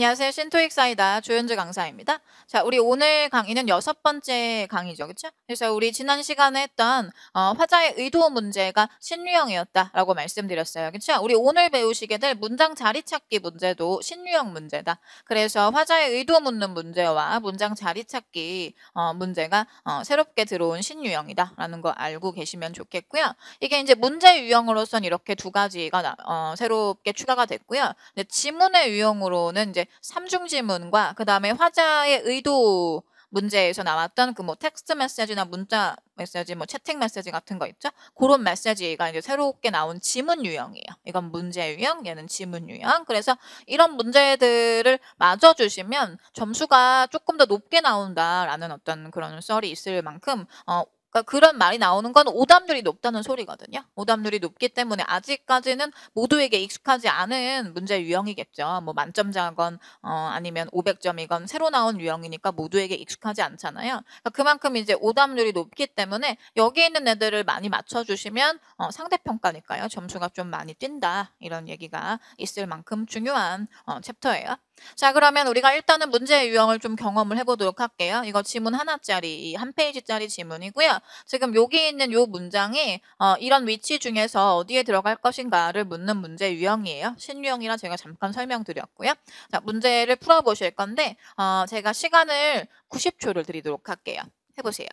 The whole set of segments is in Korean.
안녕하세요. 신토익 사이다 조현주 강사입니다. 자, 우리 오늘 강의는 여섯 번째 강의죠. 그쵸 그래서 우리 지난 시간에 했던 어, 화자의 의도 문제가 신유형이었다라고 말씀드렸어요. 그쵸 우리 오늘 배우시게 될 문장 자리 찾기 문제도 신유형 문제다. 그래서 화자의 의도 묻는 문제와 문장 자리 찾기 어, 문제가 어, 새롭게 들어온 신유형이다라는 거 알고 계시면 좋겠고요. 이게 이제 문제 유형으로선 이렇게 두 가지가 어, 새롭게 추가가 됐고요. 지문의 유형으로는 이제 삼중 지문과 그 다음에 화자의 의도 문제에서 나왔던 그 뭐 텍스트 메시지나 문자 메시지, 뭐 채팅 메시지 같은 거 있죠? 그런 메시지가 이제 새롭게 나온 지문 유형이에요. 이건 문제 유형, 얘는 지문 유형. 그래서 이런 문제들을 맞아 주시면 점수가 조금 더 높게 나온다라는 어떤 그런 썰이 있을 만큼 어 그러니까 그런 말이 나오는 건 오답률이 높다는 소리거든요. 오답률이 높기 때문에 아직까지는 모두에게 익숙하지 않은 문제 유형이겠죠. 뭐 만점자건 어, 아니면 500점이건 새로 나온 유형이니까 모두에게 익숙하지 않잖아요. 그러니까 그만큼 이제 오답률이 높기 때문에 여기 있는 애들을 많이 맞춰주시면 어, 상대평가니까요. 점수가 좀 많이 뛴다 이런 얘기가 있을 만큼 중요한 어, 챕터예요. 자 그러면 우리가 일단은 문제의 유형을 좀 경험을 해보도록 할게요. 이거 지문 하나짜리 한 페이지짜리 지문이고요. 지금 여기 있는 요 문장이 어, 이런 위치 중에서 어디에 들어갈 것인가를 묻는 문제 유형이에요. 신유형이라 제가 잠깐 설명드렸고요. 자 문제를 풀어보실 건데 어, 제가 시간을 90초를 드리도록 할게요. 해보세요.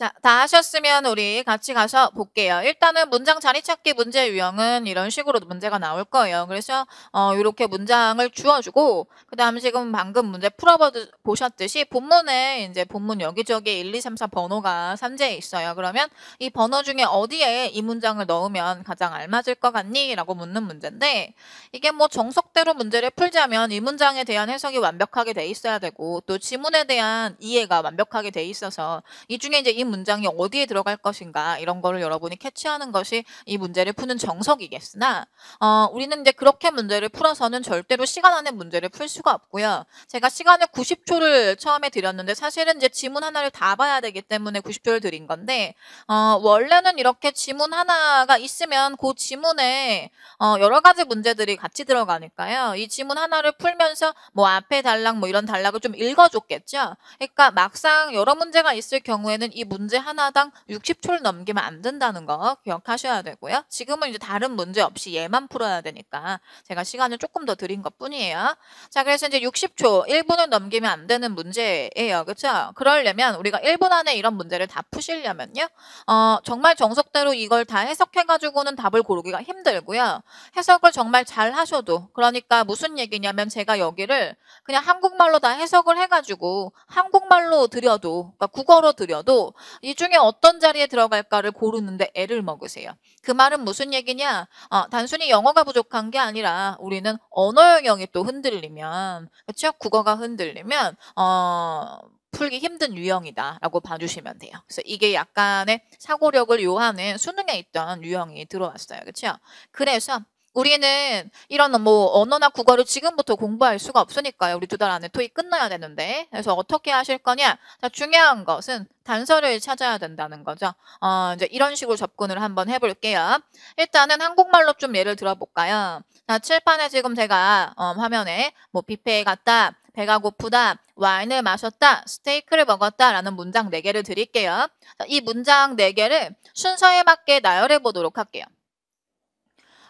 자, 다 하셨으면 우리 같이 가서 볼게요. 일단은 문장 자리찾기 문제 유형은 이런 식으로 문제가 나올 거예요. 그래서 어, 이렇게 문장을 주어주고 그 다음 지금 방금 문제 풀어보셨듯이 본문에 이제 본문 여기저기 1, 2, 3, 4 번호가 산재해 있어요. 그러면 이 번호 중에 어디에 이 문장을 넣으면 가장 알맞을 것 같니? 라고 묻는 문제인데 이게 뭐 정석대로 문제를 풀자면 이 문장에 대한 해석이 완벽하게 돼 있어야 되고 또 지문에 대한 이해가 완벽하게 돼 있어서 이 중에 이제 이 문장이 어디에 들어갈 것인가 이런 거를 여러분이 캐치하는 것이 이 문제를 푸는 정석이겠으나 어, 우리는 이제 그렇게 문제를 풀어서는 절대로 시간 안에 문제를 풀 수가 없고요. 제가 시간을 90초를 처음에 드렸는데 사실은 이제 지문 하나를 다 봐야 되기 때문에 90초를 드린 건데 어, 원래는 이렇게 지문 하나가 있으면 그 지문에 어, 여러 가지 문제들이 같이 들어가니까요. 이 지문 하나를 풀면서 뭐 앞에 달락뭐 이런 달락을좀 읽어줬겠죠. 그러니까 막상 여러 문제가 있을 경우에는 이 문제 문제 하나당 60초를 넘기면 안 된다는 거 기억하셔야 되고요. 지금은 이제 다른 문제 없이 얘만 풀어야 되니까 제가 시간을 조금 더 드린 것 뿐이에요. 자, 그래서 이제 60초, 1분을 넘기면 안 되는 문제예요. 그렇죠? 그러려면 우리가 1분 안에 이런 문제를 다 푸시려면요. 어, 정말 정석대로 이걸 다 해석해가지고는 답을 고르기가 힘들고요. 해석을 정말 잘 하셔도 그러니까 무슨 얘기냐면 제가 여기를 그냥 한국말로 다 해석을 해가지고 한국말로 드려도 그러니까 국어로 드려도 이 중에 어떤 자리에 들어갈까를 고르는데 애를 먹으세요. 그 말은 무슨 얘기냐? 어, 단순히 영어가 부족한 게 아니라 우리는 언어 영역이 또 흔들리면 그렇죠? 국어가 흔들리면 어, 풀기 힘든 유형이다라고 봐주시면 돼요. 그래서 이게 약간의 사고력을 요하는 수능에 있던 유형이 들어왔어요. 그렇죠? 그래서 우리는 이런 뭐 언어나 국어를 지금부터 공부할 수가 없으니까요. 우리 두 달 안에 토익 끝나야 되는데. 그래서 어떻게 하실 거냐? 자, 중요한 것은 단서를 찾아야 된다는 거죠. 어, 이제 이런 식으로 접근을 한번 해볼게요. 일단은 한국말로 좀 예를 들어볼까요? 자, 칠판에 지금 제가 어, 화면에 뭐 뷔페에 갔다, 배가 고프다, 와인을 마셨다, 스테이크를 먹었다 라는 문장 4개를 드릴게요. 자, 이 문장 4개를 순서에 맞게 나열해 보도록 할게요.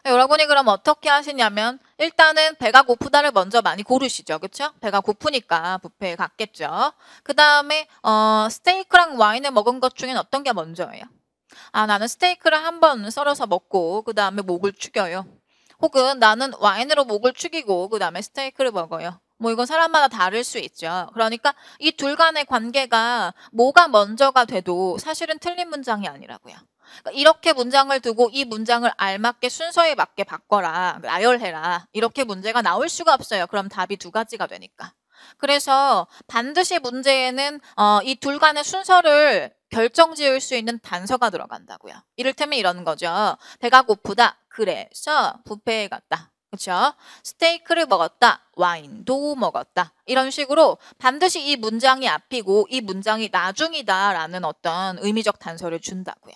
네, 여러분이 그럼 어떻게 하시냐면 일단은 배가 고프다를 먼저 많이 고르시죠. 그렇죠? 배가 고프니까 뷔페에 갔겠죠. 그 다음에 어, 스테이크랑 와인을 먹은 것 중엔 어떤 게 먼저예요? 아 나는 스테이크를 한 번 썰어서 먹고 그 다음에 목을 축여요. 혹은 나는 와인으로 목을 축이고 그 다음에 스테이크를 먹어요. 뭐 이건 사람마다 다를 수 있죠. 그러니까 이 둘 간의 관계가 뭐가 먼저가 돼도 사실은 틀린 문장이 아니라고요. 그러니까 이렇게 문장을 두고 이 문장을 알맞게 순서에 맞게 바꿔라. 나열해라. 이렇게 문제가 나올 수가 없어요. 그럼 답이 두 가지가 되니까. 그래서 반드시 문제에는 어, 이 둘 간의 순서를 결정 지을 수 있는 단서가 들어간다고요. 이를테면 이런 거죠. 배가 고프다. 그래서 부페에 갔다. 그렇죠? 스테이크를 먹었다. 와인도 먹었다. 이런 식으로 반드시 이 문장이 앞이고 이 문장이 나중이다라는 어떤 의미적 단서를 준다고요.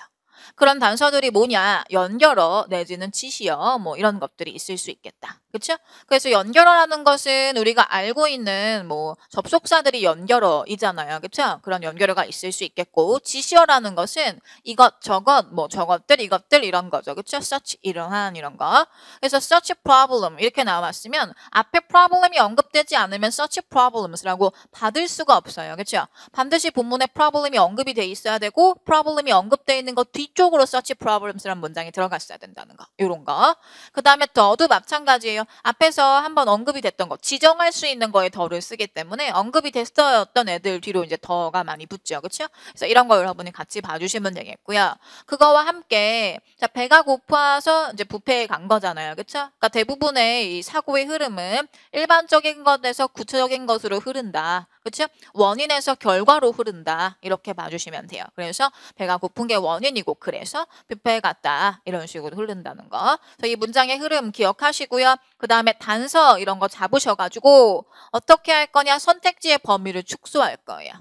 그런 단서들이 뭐냐? 연결어 내지는 치시어뭐 이런 것들이 있을 수 있겠다. 그렇죠? 그래서 연결어라는 것은 우리가 알고 있는 뭐 접속사들이 연결어이잖아요. 그렇죠? 그런 연결어가 있을 수 있겠고 지시어라는 것은 이것 저것 뭐 저것들 이것들 이런 거죠. 그렇죠? such 이러한 이런 거. 그래서 such problem 이렇게 나왔으면 앞에 problem이 언급되지 않으면 such problems라고 받을 수가 없어요. 그렇죠? 반드시 본문에 problem이 언급이 돼 있어야 되고 problem이 언급돼 있는 것 뒤쪽으로 such problems라는 문장이 들어갔어야 된다는 거. 이런 거. 그다음에 더도 마찬가지예요. 보세요. 앞에서 한번 언급이 됐던 거 지정할 수 있는 거에 더를 쓰기 때문에 언급이 됐었던 애들 뒤로 이제 더가 많이 붙죠. 그렇죠? 그래서 이런 거 여러분이 같이 봐주시면 되겠고요. 그거와 함께 자 배가 고파서 이제 부패에 간 거잖아요. 그렇죠? 그러니까 대부분의 이 사고의 흐름은 일반적인 것에서 구체적인 것으로 흐른다. 그렇죠? 원인에서 결과로 흐른다. 이렇게 봐주시면 돼요. 그래서 배가 고픈 게 원인이고 그래서 뷔페에 갔다. 이런 식으로 흐른다는 거. 그래서 이 문장의 흐름 기억하시고요. 그 다음에 단서 이런 거 잡으셔가지고 어떻게 할 거냐 선택지의 범위를 축소할 거예요.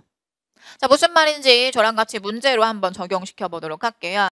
자 무슨 말인지 저랑 같이 문제로 한번 적용시켜 보도록 할게요.